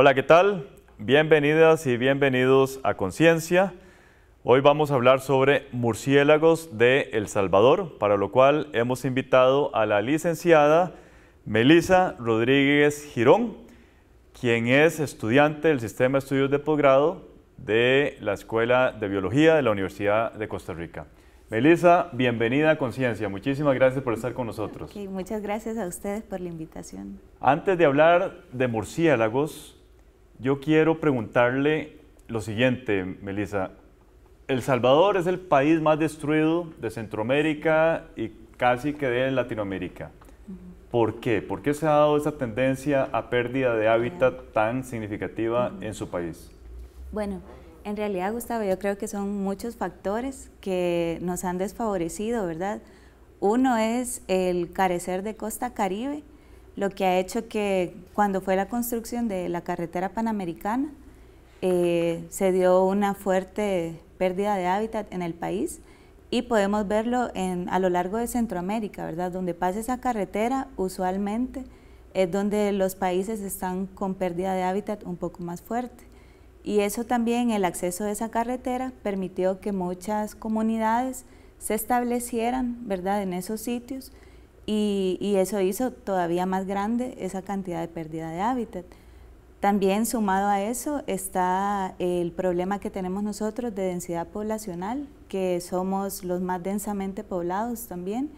Hola, ¿qué tal? Bienvenidas y bienvenidos a Conciencia. Hoy vamos a hablar sobre murciélagos de El Salvador, para lo cual hemos invitado a la licenciada Melisa Rodríguez Girón, quien es estudiante del Sistema de Estudios de Posgrado de la Escuela de Biología de la Universidad de Costa Rica. Melissa, bienvenida a Conciencia. Muchísimas gracias por estar con nosotros. muchas gracias a ustedes por la invitación. Antes de hablar de murciélagos, yo quiero preguntarle lo siguiente, Melissa. El Salvador es el país más destruido de Centroamérica y casi que de Latinoamérica. ¿Por qué? ¿Por qué se ha dado esa tendencia a pérdida de hábitat tan significativa en su país? Bueno, en realidad, Gustavo, yo creo que son muchos factores que nos han desfavorecido, ¿verdad? Uno es el carecer de costa caribe, lo que ha hecho que cuando fue la construcción de la carretera panamericana, eh, se dio una fuerte pérdida de hábitat en el país y podemos verlo a lo largo de Centroamérica, ¿verdad? Donde pasa esa carretera, usualmente es donde los países están con pérdida de hábitat un poco más fuerte. Y eso también, el acceso de esa carretera permitió que muchas comunidades se establecieran, ¿verdad?, en esos sitios y, eso hizo todavía más grande esa cantidad de pérdida de hábitat. También sumado a eso está el problema que tenemos nosotros de densidad poblacional, que somos los más densamente poblados también.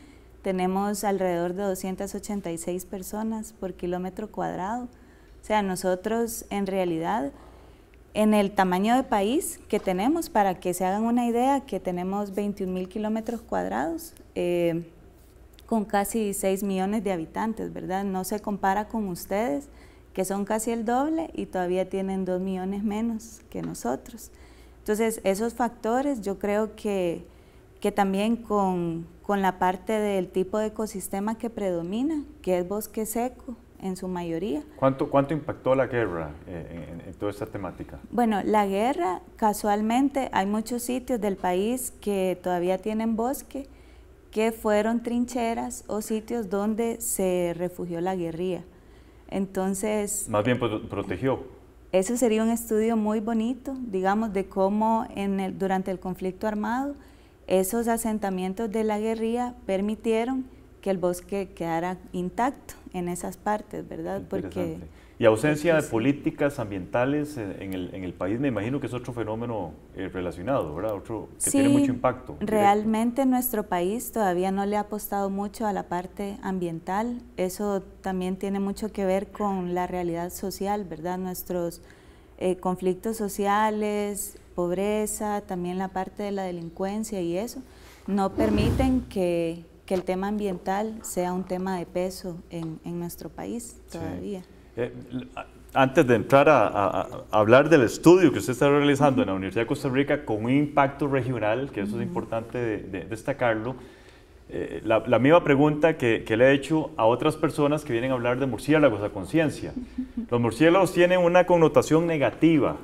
Tenemos alrededor de 286 personas por kilómetro cuadrado. O sea, nosotros en realidad, en el tamaño de país que tenemos, para que se hagan una idea, que tenemos 21 mil kilómetros cuadrados, eh, con casi 6 millones de habitantes, ¿verdad? No se compara con ustedes, que son casi el doble y todavía tienen 2 millones menos que nosotros. Entonces, esos factores yo creo que, que también con, la parte del tipo de ecosistema que predomina, que es bosque seco, en su mayoría. ¿Cuánto, cuánto impactó la guerra eh, en, toda esta temática? Bueno, la guerra, casualmente, hay muchos sitios del país que todavía tienen bosque que fueron trincheras o sitios donde se refugió la guerrilla. Entonces... Más bien protegió. Eso sería un estudio muy bonito, digamos, de cómo durante el conflicto armado esos asentamientos de la guerrilla permitieron que el bosque quedara intacto en esas partes, ¿verdad? Porque y ausencia de políticas ambientales en el, en el país, me imagino que es otro fenómeno eh, relacionado, ¿verdad? Otro que tiene mucho impacto. Realmente nuestro país todavía no le ha apostado mucho a la parte ambiental. Eso también tiene mucho que ver con la realidad social, ¿verdad? Nuestros eh, conflictos sociales, pobreza, también la parte de la delincuencia y eso, no permiten que, el tema ambiental sea un tema de peso en, nuestro país todavía. Eh, antes de entrar a, hablar del estudio que usted está realizando en la Universidad de Costa Rica con un impacto regional, que eso es importante de, destacarlo, eh, la, misma pregunta que, le he hecho a otras personas que vienen a hablar de murciélagos a conciencia. Los murciélagos tienen una connotación negativa,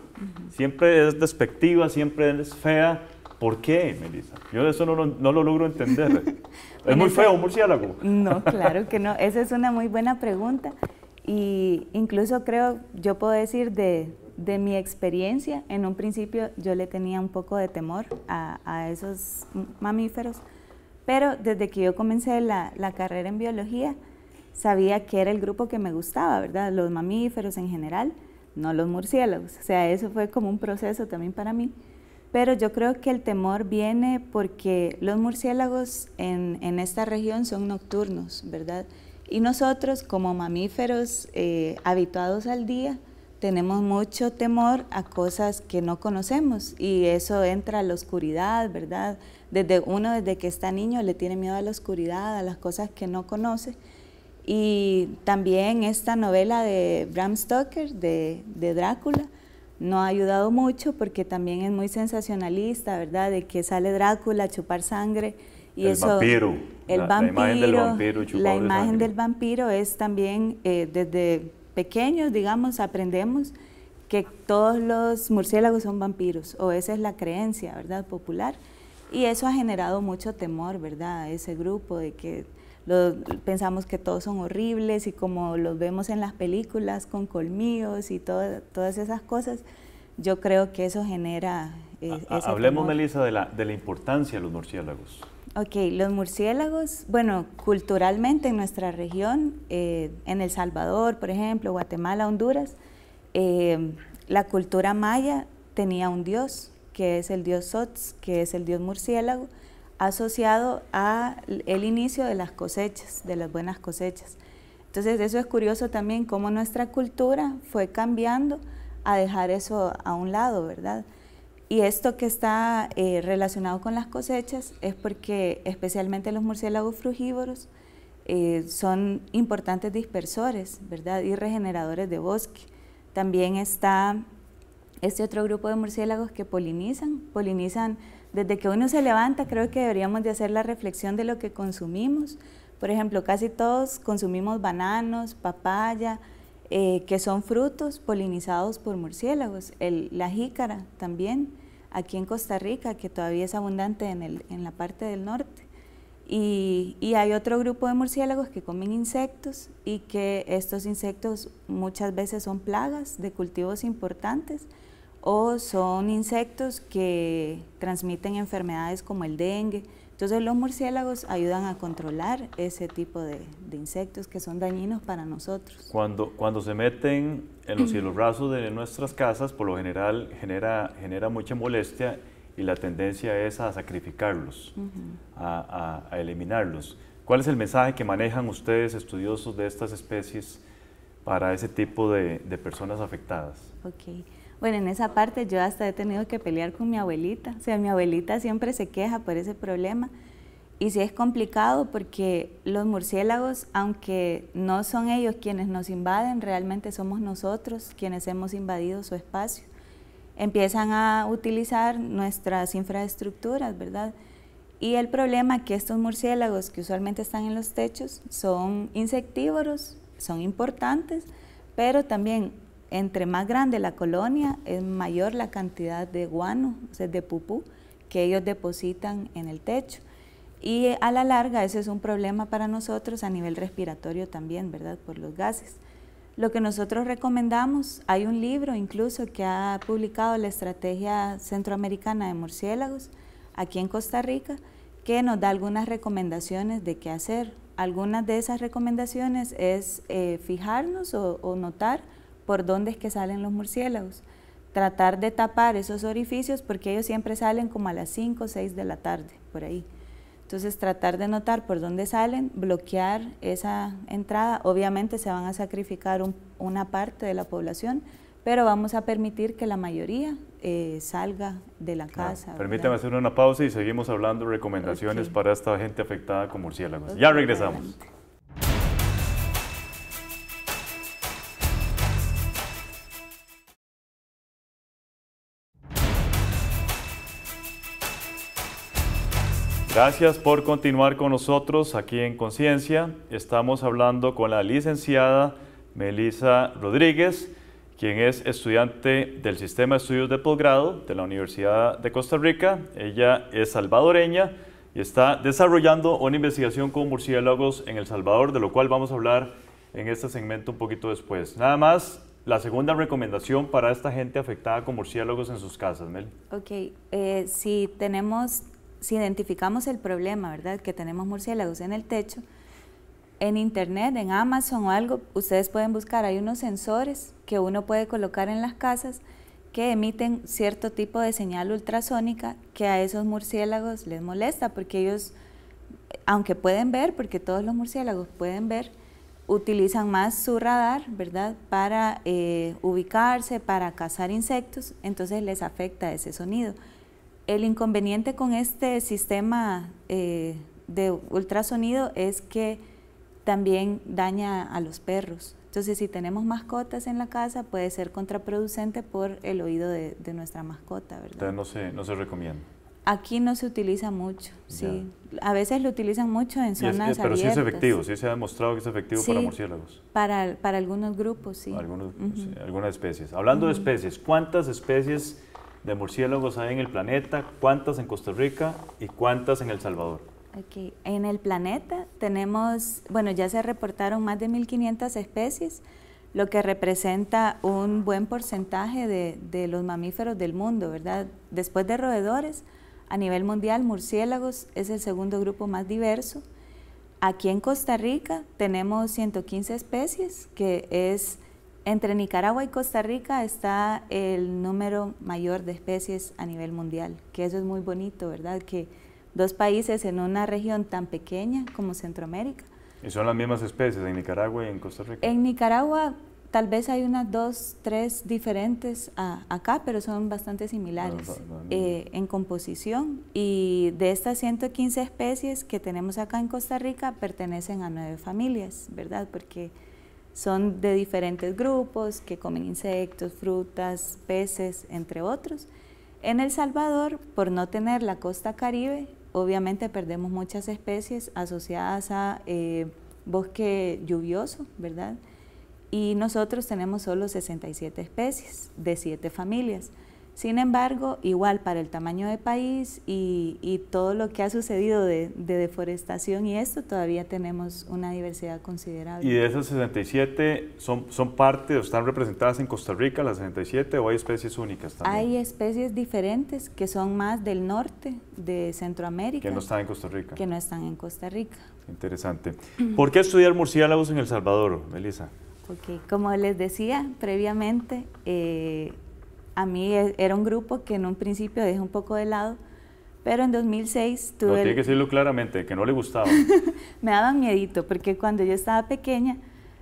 siempre es despectiva, siempre es fea. ¿Por qué, Melissa? Yo eso no no lo logro entender. ¿Es muy feo un murciélago? No, claro que no. Esa es una muy buena pregunta. Y incluso creo, yo puedo decir de, de mi experiencia, en un principio yo le tenía un poco de temor a, a esos mamíferos, pero desde que yo comencé la, la, carrera en biología, sabía que era el grupo que me gustaba, ¿verdad? Los mamíferos en general, no los murciélagos. O sea, eso fue como un proceso también para mí. Pero yo creo que el temor viene porque los murciélagos en, en esta región son nocturnos, ¿verdad? Y nosotros como mamíferos eh, habituados al día, tenemos mucho temor a cosas que no conocemos y eso entra a la oscuridad, ¿verdad? Desde uno desde que está niño le tiene miedo a la oscuridad, a las cosas que no conoce. Y también esta novela de Bram Stoker, de, de Drácula, no ha ayudado mucho porque también es muy sensacionalista, ¿verdad? De que sale Drácula a chupar sangre el vampiro. la, imagen del vampiro. La imagen del vampiro es también, eh, desde pequeños, digamos, aprendemos que todos los murciélagos son vampiros, o esa es la creencia, ¿verdad?, popular. Y eso ha generado mucho temor, ¿verdad?, a ese grupo de que pensamos que todos son horribles y como los vemos en las películas con colmillos y todas todas esas cosas, yo creo que eso genera... Eh, hablemos, Melissa, de la, de la importancia de los murciélagos. Ok, los murciélagos, bueno, culturalmente en nuestra región, eh, en El Salvador, por ejemplo, Guatemala, Honduras, eh, la cultura maya tenía un dios, que es el dios Sots, que es el dios murciélago, asociado a el inicio de las cosechas, de las buenas cosechas. Entonces eso es curioso también, cómo nuestra cultura fue cambiando a dejar eso a un lado, ¿verdad? Y esto que está eh, relacionado con las cosechas es porque especialmente los murciélagos frugívoros eh, son importantes dispersores, ¿verdad? Y regeneradores de bosque. También está este otro grupo de murciélagos que polinizan, polinizan desde que uno se levanta, creo que deberíamos de hacer la reflexión de lo que consumimos. Por ejemplo, casi todos consumimos bananos, papaya, eh, que son frutos polinizados por murciélagos, la jícara también, aquí en Costa Rica, que todavía es abundante en, la parte del norte. y, hay otro grupo de murciélagos que comen insectos y que estos insectos muchas veces son plagas de cultivos importantes o son insectos que transmiten enfermedades como el dengue, entonces los murciélagos ayudan a controlar ese tipo de, insectos que son dañinos para nosotros. Cuando, cuando se meten en los cielorrazos de nuestras casas, por lo general genera, genera mucha molestia y la tendencia es a sacrificarlos, a, eliminarlos. ¿Cuál es el mensaje que manejan ustedes, estudiosos de estas especies, para ese tipo de, personas afectadas? Okay. Bueno, en esa parte yo hasta he tenido que pelear con mi abuelita. O sea, mi abuelita siempre se queja por ese problema. Y sí es complicado porque los murciélagos, aunque no son ellos quienes nos invaden, realmente somos nosotros quienes hemos invadido su espacio. Empiezan a utilizar nuestras infraestructuras, ¿verdad? Y el problema es que estos murciélagos que usualmente están en los techos son insectívoros, son importantes, pero también entre más grande la colonia, es mayor la cantidad de guano, o sea, de pupú, que ellos depositan en el techo. Y a la larga, ese es un problema para nosotros a nivel respiratorio también, ¿verdad? Por los gases. Lo que nosotros recomendamos, hay un libro incluso que ha publicado la Estrategia Centroamericana de Murciélagos aquí en Costa Rica, que nos da algunas recomendaciones de qué hacer. Algunas de esas recomendaciones es eh, fijarnos o notar por dónde es que salen los murciélagos. Tratar de tapar esos orificios porque ellos siempre salen como a las 5 o 6 de la tarde, por ahí. Entonces tratar de notar por dónde salen, bloquear esa entrada. Obviamente se van a sacrificar una parte de la población, pero vamos a permitir que la mayoría eh, salga de la casa. Permítame hacer una pausa y seguimos hablando de recomendaciones para esta gente afectada con murciélagos. Ya regresamos. Gracias por continuar con nosotros aquí en Conciencia. Estamos hablando con la licenciada Melisa Rodríguez, quien es estudiante del Sistema de Estudios de Posgrado de la Universidad de Costa Rica. Ella es salvadoreña y está desarrollando una investigación con murciélagos en El Salvador, de lo cual vamos a hablar en este segmento un poquito después. Nada más, la segunda recomendación para esta gente afectada con murciélagos en sus casas, Mel. Ok, eh, si tenemos si identificamos el problema, ¿verdad? Que tenemos murciélagos en el techo, en internet, en Amazon o algo, ustedes pueden buscar, hay unos sensores que uno puede colocar en las casas que emiten cierto tipo de señal ultrasónica que a esos murciélagos les molesta porque ellos, aunque pueden ver, porque todos los murciélagos pueden ver, utilizan más su radar, ¿verdad?, para eh, ubicarse, para cazar insectos, entonces les afecta ese sonido. El inconveniente con este sistema eh, de ultrasonido es que también daña a los perros. Entonces, si tenemos mascotas en la casa, puede ser contraproducente por el oído de, nuestra mascota, Entonces, no se, no se recomienda. Aquí no se utiliza mucho, sí. A veces lo utilizan mucho en zonas es, pero sí es efectivo, sí se ha demostrado que es efectivo para murciélagos. Para, para algunos grupos, sí. algunas especies. Hablando de especies, ¿cuántas especies de murciélagos hay en el planeta? ¿Cuántas en Costa Rica y cuántas en El Salvador? Aquí, en el planeta tenemos, bueno, ya se reportaron más de 1.500 especies, lo que representa un buen porcentaje de, de los mamíferos del mundo, ¿verdad? Después de roedores, a nivel mundial, murciélagos es el segundo grupo más diverso. Aquí en Costa Rica tenemos 115 especies, que es entre Nicaragua y Costa Rica está el número mayor de especies a nivel mundial, que eso es muy bonito, ¿verdad? Que dos países en una región tan pequeña como Centroamérica. ¿Y son las mismas especies en Nicaragua y en Costa Rica? En Nicaragua tal vez hay unas dos, tres diferentes acá, pero son bastante similares ah, eh, en composición. Y de estas 115 especies que tenemos acá en Costa Rica, pertenecen a nueve familias, ¿verdad? Porque son de diferentes grupos que comen insectos, frutas, peces, entre otros. En El Salvador, por no tener la costa caribe, obviamente perdemos muchas especies asociadas a eh, bosque lluvioso, ¿verdad? Y nosotros tenemos solo 67 especies de 7 familias. Sin embargo, igual para el tamaño de país y, todo lo que ha sucedido de, deforestación y esto, todavía tenemos una diversidad considerable. ¿Y de esas 67 son, son parte o están representadas en Costa Rica las 67 o hay especies únicas también? Hay especies diferentes que son más del norte, de Centroamérica. Que no están en Costa Rica. Que no están en Costa Rica. Interesante. ¿Por qué estudiar murciélagos en El Salvador, Melissa? Porque, como les decía previamente, eh, a mí e, era un grupo que en un principio dejé un poco de lado, pero en 2006 tuve... No, tiene que decirlo claramente, que no le gustaba. me daba miedito, porque cuando yo estaba pequeña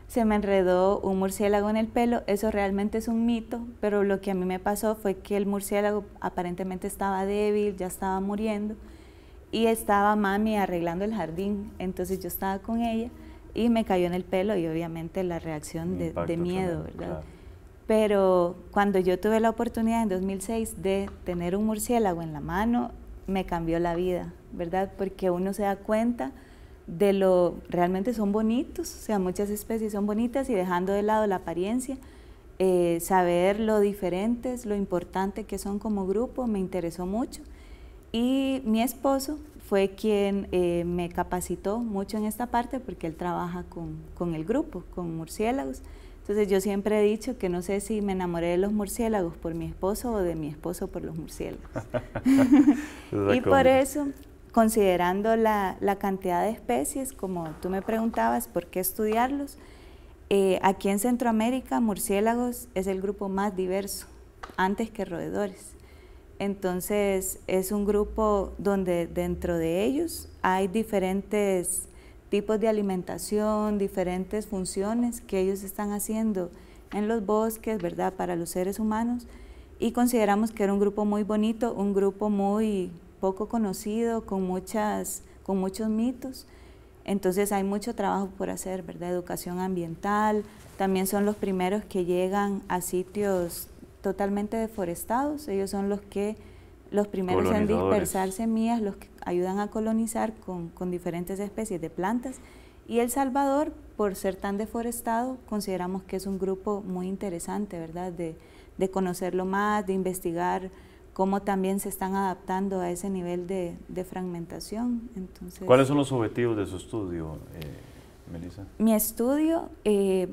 se me enredó un murciélago en el pelo. Eso realmente es un mito, pero lo que a mí me pasó fue que el murciélago aparentemente estaba débil, ya estaba muriendo, y estaba mami arreglando el jardín. Entonces yo estaba con ella y me cayó en el pelo y obviamente la reacción de, miedo, ¿verdad? Pero cuando yo tuve la oportunidad en 2006 de tener un murciélago en la mano, me cambió la vida, ¿verdad? Porque uno se da cuenta de lo realmente son bonitos, o sea, muchas especies son bonitas y dejando de lado la apariencia, eh, saber lo diferentes, lo importante que son como grupo, me interesó mucho. Y mi esposo fue quien eh, me capacitó mucho en esta parte porque él trabaja con, con el grupo, con murciélagos. Entonces yo siempre he dicho que no sé si me enamoré de los murciélagos por mi esposo o de mi esposo por los murciélagos. y por eso, considerando la, cantidad de especies, como tú me preguntabas por qué estudiarlos, eh, aquí en Centroamérica murciélagos es el grupo más diverso, antes que roedores. Entonces es un grupo donde dentro de ellos hay diferentes tipos de alimentación, diferentes funciones que ellos están haciendo en los bosques, ¿verdad?, para los seres humanos. Y consideramos que era un grupo muy bonito, un grupo muy poco conocido, con, muchas, con muchos mitos. Entonces hay mucho trabajo por hacer, ¿verdad? Educación ambiental, también son los primeros que llegan a sitios totalmente deforestados, ellos son los que los primeros en dispersar semillas, los que ayudan a colonizar con, con, diferentes especies de plantas. Y El Salvador, por ser tan deforestado, consideramos que es un grupo muy interesante, ¿verdad? De, de conocerlo más, de investigar cómo también se están adaptando a ese nivel de, de fragmentación. ¿Cuáles son los objetivos de su estudio, eh, Melissa? Mi estudio... Eh,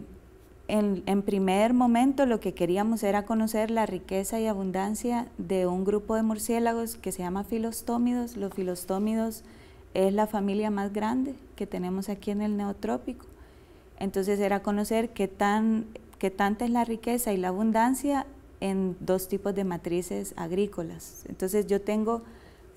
en, primer momento lo que queríamos era conocer la riqueza y abundancia de un grupo de murciélagos que se llama filostómidos. Los filostómidos es la familia más grande que tenemos aquí en el neotrópico. Entonces era conocer qué, tan, qué tanta es la riqueza y la abundancia en dos tipos de matrices agrícolas. Entonces yo tengo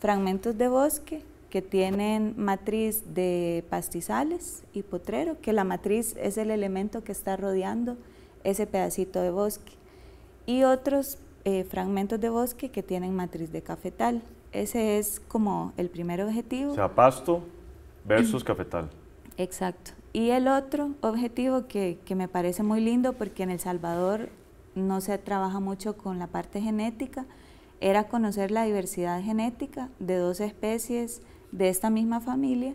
fragmentos de bosque que tienen matriz de pastizales y potrero, que la matriz es el elemento que está rodeando ese pedacito de bosque, y otros eh, fragmentos de bosque que tienen matriz de cafetal. Ese es como el primer objetivo. O sea, pasto versus cafetal. Exacto. Y el otro objetivo que, que me parece muy lindo porque en El Salvador no se trabaja mucho con la parte genética, era conocer la diversidad genética de dos especies de esta misma familia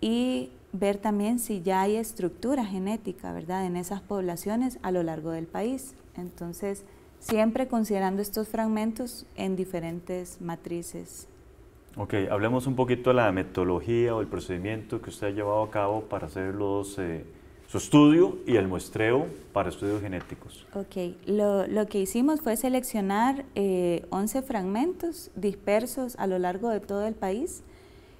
y ver también si ya hay estructura genética, ¿verdad?, en esas poblaciones a lo largo del país. Entonces, siempre considerando estos fragmentos en diferentes matrices. Ok, hablemos un poquito de la metodología o el procedimiento que usted ha llevado a cabo para hacer los, eh, su estudio y el muestreo para estudios genéticos. Ok, lo, lo que hicimos fue seleccionar 11 eh, fragmentos dispersos a lo largo de todo el país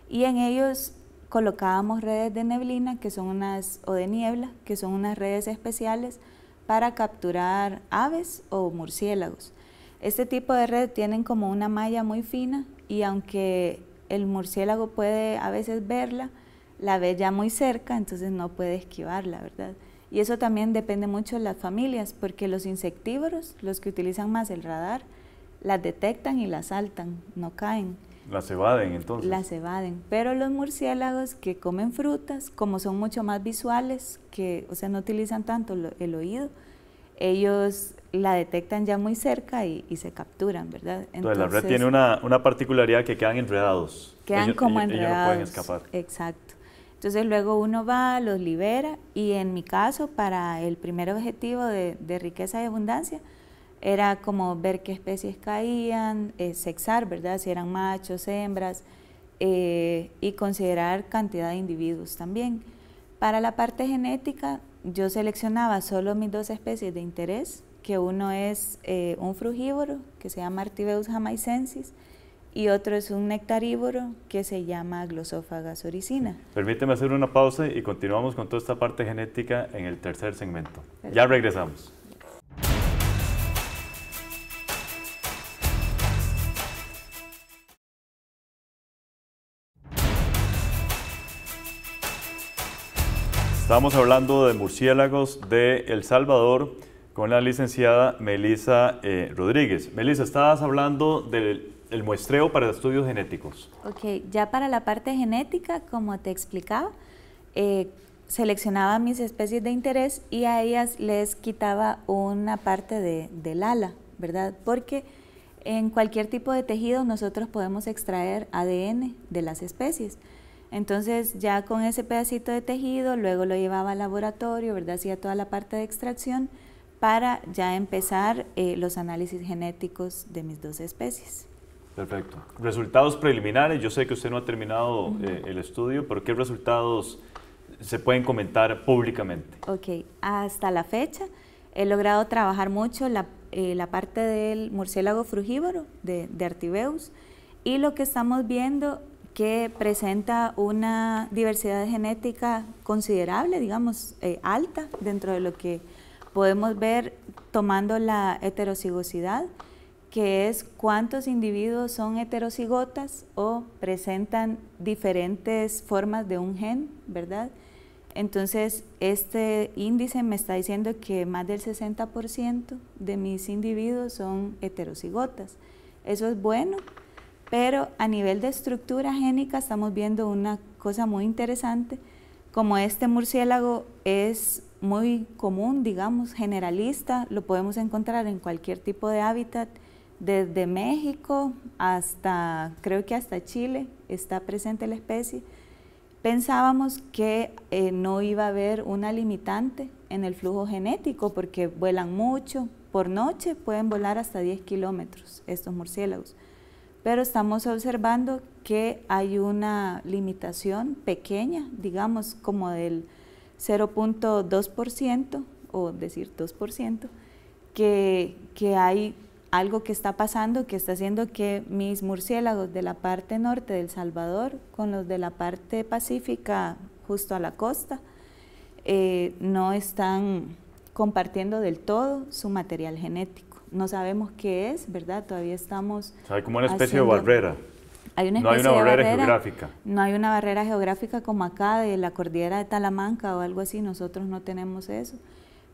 y en ellos colocábamos redes de neblina que son unas o de niebla que son unas redes especiales para capturar aves o murciélagos. Este tipo de redes tienen como una malla muy fina y aunque el murciélago puede a veces verla, la ve ya muy cerca, entonces no puede esquivarla, ¿verdad? Y eso también depende mucho de las familias, porque los insectívoros, los que utilizan más el radar, las detectan y las saltan, no caen. Las evaden entonces. Las evaden, pero los murciélagos que comen frutas, como son mucho más visuales, que, o sea, no utilizan tanto el oído, ellos la detectan ya muy cerca y, se capturan, ¿verdad? Entonces, la red tiene una, una, particularidad que quedan enredados. Quedan como enredados. no pueden escapar. Exacto. Entonces luego uno va, los libera y en mi caso, para el primer objetivo de riqueza y abundancia, era como ver qué especies caían, eh, sexar, ¿verdad? Si eran machos, hembras, eh, y considerar cantidad de individuos también. Para la parte genética, yo seleccionaba solo mis dos especies de interés, que uno es eh, un frugívoro, que se llama Artibeus jamaicensis, y otro es un nectarívoro que se llama Glosophaga soricina. Permíteme hacer una pausa y continuamos con toda esta parte genética en el tercer segmento. Ya regresamos. Estamos hablando de murciélagos de El Salvador con la licenciada Melisa eh, Rodríguez. Melisa, estabas hablando del muestreo para estudios genéticos. Ok, ya para la parte genética, como te explicaba, eh, seleccionaba mis especies de interés y a ellas les quitaba una parte de, del ala, ¿verdad? Porque en cualquier tipo de tejido nosotros podemos extraer ADN de las especies. Entonces ya con ese pedacito de tejido, luego lo llevaba al laboratorio, ¿verdad? Hacía toda la parte de extracción para ya empezar eh, los análisis genéticos de mis dos especies. Perfecto. Resultados preliminares, yo sé que usted no ha terminado eh, el estudio, pero ¿qué resultados se pueden comentar públicamente? Ok, hasta la fecha he logrado trabajar mucho la, eh, parte del murciélago frugívoro de, de Artibeus y lo que estamos viendo que presenta una diversidad genética considerable, digamos, eh, alta dentro de lo que podemos ver tomando la heterocigosidad, que es cuántos individuos son heterocigotas o presentan diferentes formas de un gen, ¿verdad? Entonces, este índice me está diciendo que más del 60% de mis individuos son heterocigotas. Eso es bueno pero a nivel de estructura génica estamos viendo una cosa muy interesante, como este murciélago es muy común, digamos, generalista, lo podemos encontrar en cualquier tipo de hábitat, desde México hasta, creo que hasta Chile está presente la especie. Pensábamos que eh, no iba a haber una limitante en el flujo genético porque vuelan mucho, por noche pueden volar hasta 10 kilómetros estos murciélagos pero estamos observando que hay una limitación pequeña, digamos como del 0.2% o decir 2%, que, hay algo que está pasando que está haciendo que mis murciélagos de la parte norte del Salvador con los de la parte pacífica justo a la costa eh, no están compartiendo del todo su material genético no sabemos qué es, ¿verdad? Todavía estamos... Hay como una especie de barrera. no hay una barrera, geográfica. No hay una barrera geográfica como acá de la cordillera de Talamanca o algo así, nosotros no tenemos eso.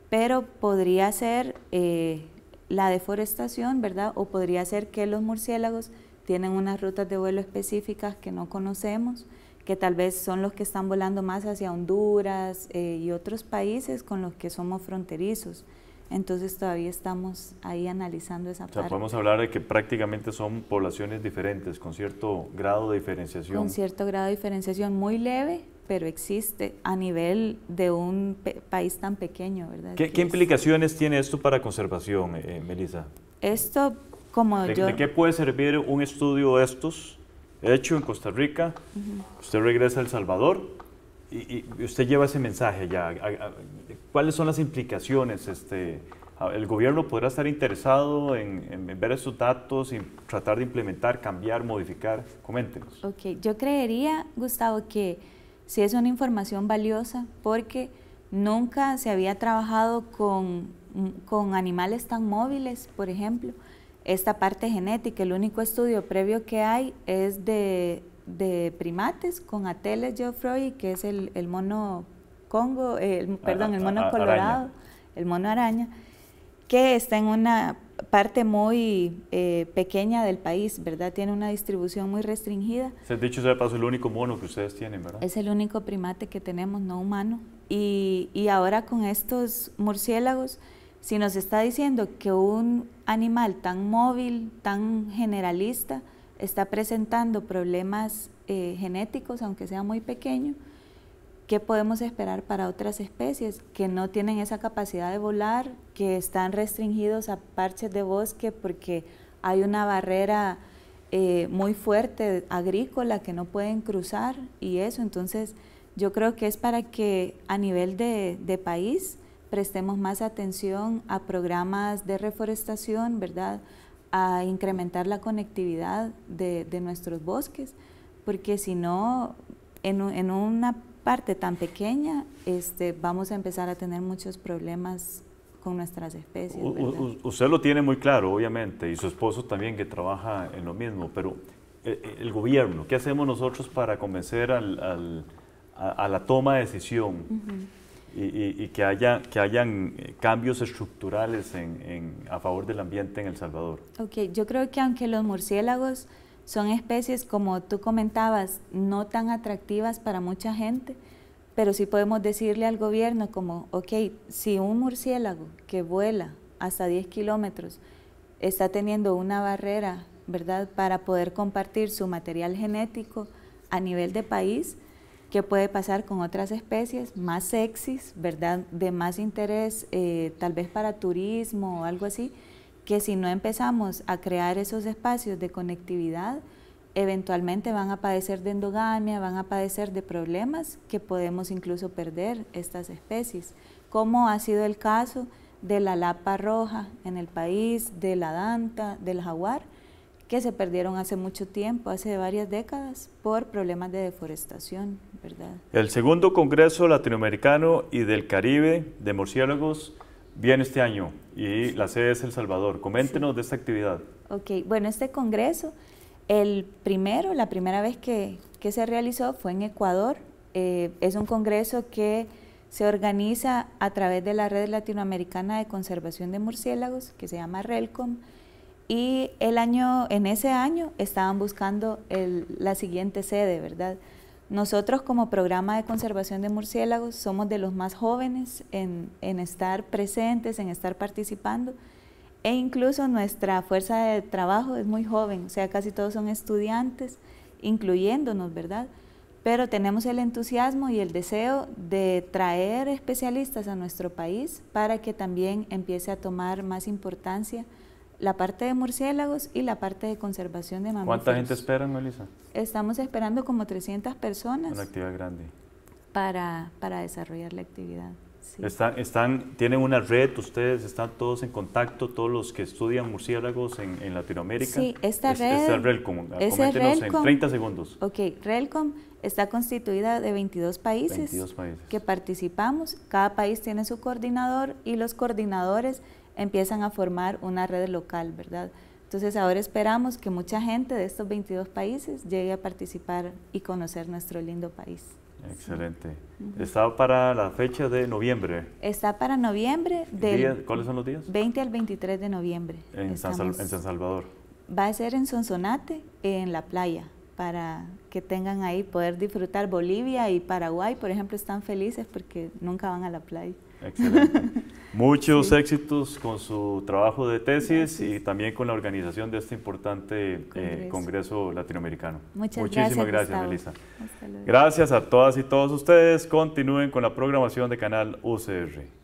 Pero podría ser eh, la deforestación, ¿verdad? O podría ser que los murciélagos tienen unas rutas de vuelo específicas que no conocemos, que tal vez son los que están volando más hacia Honduras eh, y otros países con los que somos fronterizos. Entonces todavía estamos ahí analizando esa o sea, parte. Podemos hablar de que prácticamente son poblaciones diferentes, con cierto grado de diferenciación. Con cierto grado de diferenciación muy leve, pero existe a nivel de un país tan pequeño, ¿verdad? ¿Qué, implicaciones tiene esto para conservación, Melisa? Eh, Melissa? Esto, como yo... ¿De qué puede servir un estudio de estos hecho en Costa Rica? Usted regresa a El Salvador y, usted lleva ese mensaje ya. ¿Cuáles son las implicaciones? Este, ¿El gobierno podrá estar interesado en, ver esos datos y tratar de implementar, cambiar, modificar? Coméntenos. Ok, yo creería, Gustavo, que sí es una información valiosa porque nunca se había trabajado con, con animales tan móviles, por ejemplo. Esta parte genética, el único estudio previo que hay es de de primates con Ateles geoffroy, que es el, mono congo, eh, perdón, el mono colorado, el mono araña, que está en una parte muy eh, pequeña del país, ¿verdad? Tiene una distribución muy restringida. Se ha dicho sea paso, el único mono que ustedes tienen, ¿verdad? Es el único primate que tenemos no humano. Y, y ahora con estos murciélagos, si nos está diciendo que un animal tan móvil, tan generalista, está presentando problemas eh, genéticos, aunque sea muy pequeño, ¿qué podemos esperar para otras especies que no tienen esa capacidad de volar, que están restringidos a parches de bosque porque hay una barrera eh, muy fuerte agrícola que no pueden cruzar y eso? Entonces, yo creo que es para que a nivel de, de país prestemos más atención a programas de reforestación, ¿verdad? a incrementar la conectividad de, nuestros bosques, porque si no, en, una parte tan pequeña este, vamos a empezar a tener muchos problemas con nuestras especies. usted lo tiene muy claro, obviamente, y su esposo también que trabaja en lo mismo, pero eh, eh, el, gobierno, ¿qué hacemos nosotros para convencer al, al, a, la toma de decisión? y, que, haya, que hayan eh, cambios estructurales en, a favor del ambiente en El Salvador. Ok, yo creo que aunque los murciélagos son especies, como tú comentabas, no tan atractivas para mucha gente, pero sí podemos decirle al gobierno como, ok, si un murciélago que vuela hasta 10 kilómetros está teniendo una barrera, ¿verdad?, para poder compartir su material genético a nivel de país, ¿Qué puede pasar con otras especies más sexys, verdad? De más interés, eh, tal vez para turismo o algo así, que si no empezamos a crear esos espacios de conectividad, eventualmente van a padecer de endogamia, van a padecer de problemas que podemos incluso perder estas especies, como ha sido el caso de la lapa roja en el país, de la danta, del jaguar, que se perdieron hace mucho tiempo, hace varias décadas, por problemas de deforestación, ¿verdad? El segundo Congreso Latinoamericano y del Caribe de Murciélagos viene este año y la sede es El Salvador. Coméntenos de esta actividad. Ok, bueno, este Congreso, el primero, la primera vez que, que se realizó fue en Ecuador. Eh, es un Congreso que se organiza a través de la Red Latinoamericana de Conservación de Murciélagos, que se llama RELCOM y en ese año estaban buscando la siguiente sede, ¿verdad? Nosotros como programa de conservación de murciélagos somos de los más jóvenes en estar presentes, en estar participando e incluso nuestra fuerza de trabajo es muy joven, o sea, casi todos son estudiantes, incluyéndonos, ¿verdad? Pero tenemos el entusiasmo y el deseo de traer especialistas a nuestro país para que también empiece a tomar más importancia la parte de murciélagos y la parte de conservación de mamíferos. ¿Cuánta gente esperan, Melissa? Estamos esperando como 300 personas. Una actividad grande. Para, para desarrollar la actividad. Están, ¿Tienen una red? ¿Ustedes están todos en contacto, todos los que estudian murciélagos en, Latinoamérica? Sí, esta es, red... RELCOM, red en 30 segundos. Ok, RELCOM está constituida de 22 países, 22 países que participamos. Cada país tiene su coordinador y los coordinadores empiezan a formar una red local, ¿verdad? Entonces ahora esperamos que mucha gente de estos 22 países llegue a participar y conocer nuestro lindo país. Excelente. ¿Está para la fecha de noviembre? Está para noviembre. de ¿Cuáles son los días? 20 al 23 de noviembre. En, San, en San Salvador. Va a ser en Sonsonate, en la playa para que tengan ahí poder disfrutar Bolivia y Paraguay, por ejemplo, están felices porque nunca van a la playa. Excelente. Muchos éxitos con su trabajo de tesis y también con la organización de este importante eh, Congreso, Latinoamericano. Muchas Muchísimas gracias, Melissa. Gracias a todas y todos ustedes. Continúen con la programación de Canal UCR.